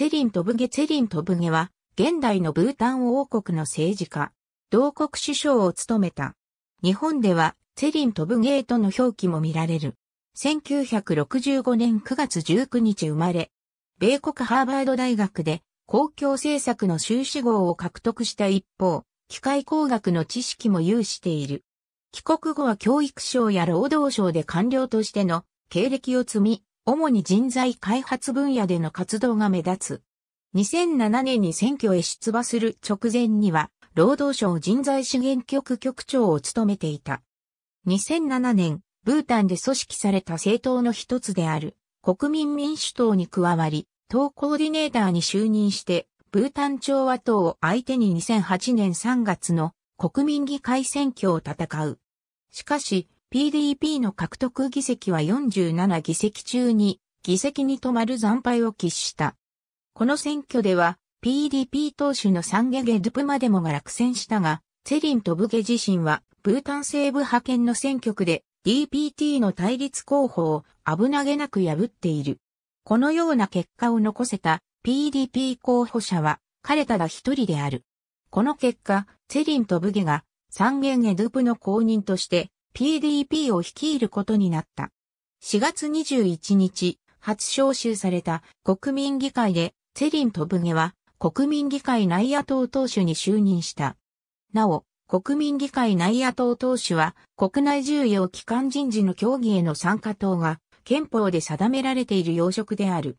ツェリン・トブゲツェリン・トブゲは、現代のブータン王国の政治家、同国首相を務めた。日本では、ツェリン・トブゲーとの表記も見られる。1965年9月19日生まれ、米国ハーバード大学で公共政策の修士号を獲得した一方、機械工学の知識も有している。帰国後は教育省や労働省で官僚としての経歴を積み、主に人材開発分野での活動が目立つ。2007年に選挙へ出馬する直前には、労働省人材資源局局長を務めていた。2007年、ブータンで組織された政党の一つである国民民主党に加わり、党コーディネーターに就任して、ブータン調和党を相手に2008年3月の国民議会選挙を戦う。しかし、PDP の獲得議席は47議席中に議席に止まる惨敗を喫した。この選挙では PDP 党首のサンゲゲドゥプまでもが落選したが、セリン・トブゲ自身はブータン西部派遣の選挙区で DPT の対立候補を危なげなく破っている。このような結果を残せた PDP 候補者は彼ただ一人である。この結果、セリン・トブゲが三元ゲドゥプの公認として PDP を率いることになった。4月21日、初招集された国民議会で、セリン・トブゲは国民議会内野党党首に就任した。なお、国民議会内野党党首は国内重要機関人事の協議への参加党が憲法で定められている要職である。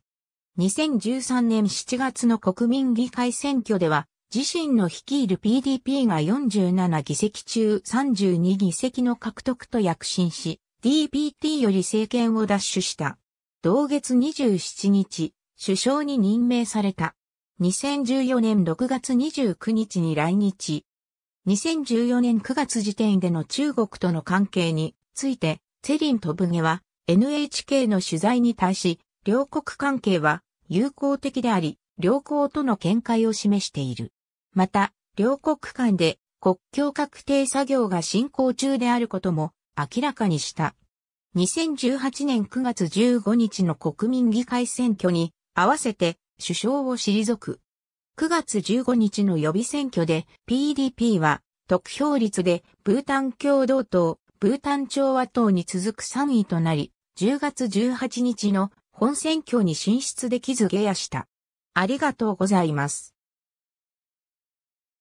2013年7月の国民議会選挙では自身の率いる PDP が47議席中32議席の獲得と躍進し、DPT より政権を奪取した。同月27日、首相に任命された。2014年6月29日に来日。2014年9月時点での中国との関係について、セリン・トブゲは NHK の取材に対し、両国関係は友好的であり、良好との見解を示している。また、両国間で国境確定作業が進行中であることも明らかにした。2018年9月15日の国民議会選挙に合わせて首相を退く。9月15日の予備選挙で PDP は得票率でブータン共同党、ブータン共和党に続く3位となり、10月18日の本選挙に進出できず下野した。ありがとうございます。